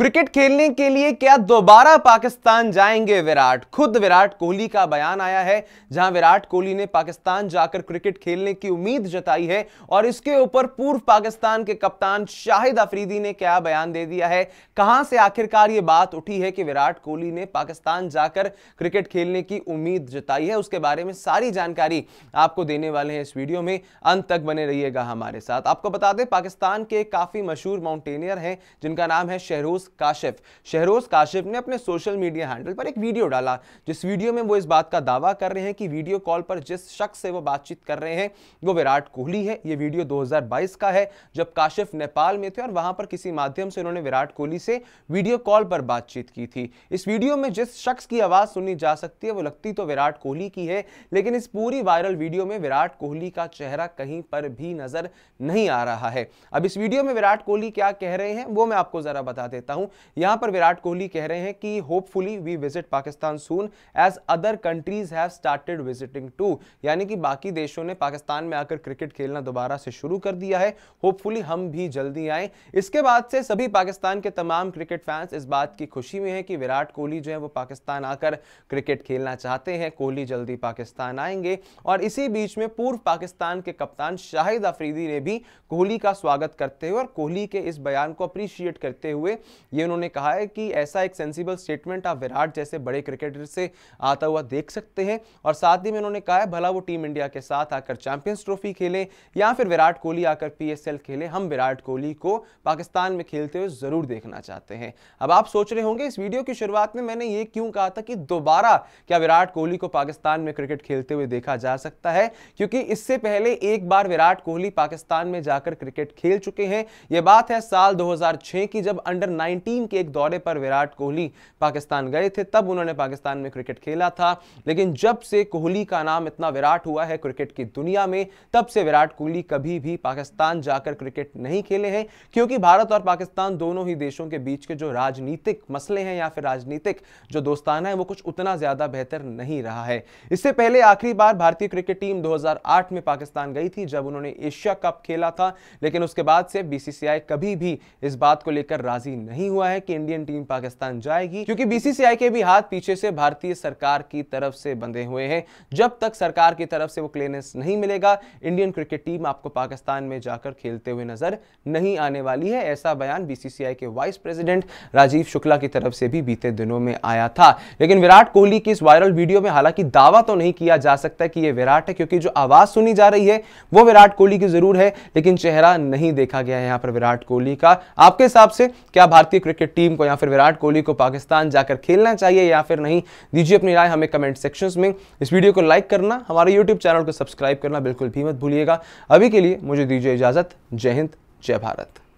cricket खेलने के लिए क्या दोबारा पाकिस्तान जाएंगे विराट खुद विराट कोहली का बयान आया है जहां विराट कोहली ने पाकिस्तान जाकर क्रिकेट खेलने की उम्मीद जताई है और इसके ऊपर पूर्व पाकिस्तान के कप्तान शाहिद अफरीदी ने क्या बयान दे दिया है कहां से आखिरकार ये बात उठी है कि विराट कोहली ने पाकिस्तान जाकर क्रिकेट खेलने की उम्मीद जताई है उसके बारे में सारी जानकारी आपको देने वाले हैं इस वीडियो में अंत तक बने रहिएगा हमारे साथ आपको बता दें पाकिस्तान के काफी मशहूर माउंटेनियर हैं जिनका नाम है शहरोज काशिफ शहरोज काशिफ ने अपने सोशल मीडिया हैंडल पर एक वीडियो डाला जिस वीडियो में वो इस बात का दावा कर रहे हैं कि वीडियो कॉल पर जिस शख्स से वो बातचीत कर रहे हैं वो विराट कोहली है ये वीडियो 2022 का है जब काशिफ नेपाल में थे और वहां पर किसी माध्यम से उन्होंने विराट कोहली से वीडियो कॉल पर बातचीत की थी इस वीडियो में जिस शख्स की आवाज़ सुनी जा सकती है वो लगती तो विराट कोहली की है लेकिन इस पूरी वायरल वीडियो में विराट कोहली का चेहरा कहीं पर भी नजर नहीं आ रहा है अब इस वीडियो में विराट कोहली क्या कह रहे हैं वो मैं आपको जरा बता देता देता हूं यहां पर विराट कोहली कह रहे हैं कि hopefully we visit Pakistan soon as other countries have started visiting too यानी कि बाकी देशों ने पाकिस्तान में आकर क्रिकेट खेलना दोबारा से शुरू कर दिया है होपफुली हम भी जल्दी आए इसके बाद से सभी पाकिस्तान के तमाम क्रिकेट फैंस इस बात की खुशी में है कि विराट कोहली जो है वो पाकिस्तान आकर क्रिकेट खेलना चाहते हैं कोहली जल्दी पाकिस्तान आएंगे और इसी बीच में पूर्व पाकिस्तान के कप्तान शाहिद अफरीदी ने भी कोहली का स्वागत करते हुए और कोहली के इस बयान को अप्रिशिएट करते हुए ये उन्होंने कहा है कि ऐसा एक सेंसिबल स्टेटमेंट आप विराट जैसे बड़े क्रिकेटर से आता हुआ देख सकते हैं और साथ ही में उन्होंने कहा है भला वो टीम इंडिया के साथ आकर चैंपियंस ट्रॉफी खेलें या फिर विराट कोहली आकर पी खेले हम विराट कोहली को पाकिस्तान में खेलते हुए ज़रूर देखना चाहते हैं अब आप सोच रहे होंगे इस वीडियो की शुरुआत में मैंने ये क्यों कहा था कि दोबारा क्या विराट कोहली को पाकिस्तान में क्रिकेट खेलते हुए देखा जा सकता है क्योंकि इससे पहले एक बार विराट कोहली पाकिस्तान में जाकर क्रिकेट खेल चुके हैं यह बात है साल 2006 की जब अंडर 19 के एक दौरे पर विराट कोहली पाकिस्तान गए थे तब उन्होंने पाकिस्तान में क्रिकेट खेला था लेकिन जब से कोहली का नाम इतना विराट हुआ है क्रिकेट की दुनिया में तब से विराट कोहली कभी भी पाकिस्तान जाकर क्रिकेट नहीं खेले हैं क्योंकि भारत और पाकिस्तान दोनों ही देशों के बीच के जो राजनीतिक मसले हैं या फिर राजनीतिक जो दोस्ताना है वो कुछ उतना ज़्यादा बेहतर नहीं रहा है इससे पहले आखिरी बार भारतीय क्रिकेट टीम दो में पाकिस्तान गई थी जब उन्होंने एशिया कप खेला था लेकिन उसके बाद से बीसीसीआई कभी भी इस बात को लेकर राजी नहीं नहीं हुआ है कि इंडियन टीम पाकिस्तान जाएगी क्योंकि बीसीसीआई के भी हाथ पीछे से भारतीय सरकार की तरफ से बंधे हुए हैं जब तक सरकार की तरफ से वो क्लियरेंस नहीं मिलेगा इंडियन क्रिकेट टीम आपको पाकिस्तान में जाकर खेलते हुए नजर नहीं आने वाली है ऐसा बयान बीसीसीआई के वाइस प्रेसिडेंट राजीव शुक्ला की तरफ से भी बीते दिनों में आया था लेकिन विराट कोहली की इस वायरल वीडियो में हालांकि दावा तो नहीं किया जा सकता कि यह विराट है क्योंकि जो आवाज सुनी जा रही है वो विराट कोहली की जरूर है लेकिन चेहरा नहीं देखा गया है यहां पर विराट कोहली का आपके हिसाब से क्या भारतीय क्रिकेट टीम को या फिर विराट कोहली को पाकिस्तान जाकर खेलना चाहिए या फिर नहीं दीजिए अपनी राय हमें कमेंट सेक्शन में इस वीडियो को लाइक करना हमारे यूट्यूब चैनल को सब्सक्राइब करना बिल्कुल भी मत भूलिएगा अभी के लिए मुझे दीजिए इजाज़त जय हिंद जय भारत